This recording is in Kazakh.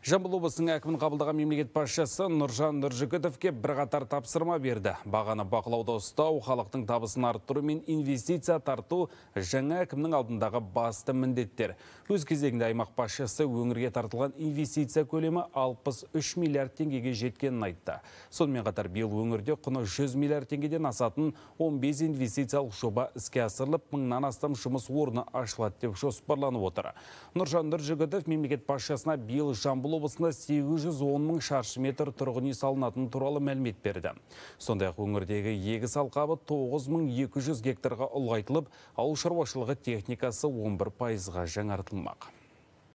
жамбыл облысының әкімін қабылдаған мемлекет басшысы нұржан нұржігітовке бірқатар тапсырма берді бағаны бақылауда ұстау халықтың табысын арттыру мен инвестиция тарту жаңа әкімнің алдындағы басты міндеттер өз кезегінде аймақ басшысы өңірге тартылған инвестиция көлемі 63 миллиард теңгеге жеткенін айтты сонымен қатар биыл өңірде құны 100 миллиард теңгеден асатын 15 инвестициялық жоба іске асырылып мыңнан астам жұмыс орны ашылады деп жоспарланып отыр нұржан нұржігітов мемлекет басшысына биыл жамбыл жамбыл облысында 810 мың шаршы метр тұрғын үй салынатын туралы мәлімет берді. Сондай ақ өңірдегі егіс алқабы 9200 гектарға ұлғайтылып, ауыл шаруашылығы техникасы 11 пайызға жаңартылмақ.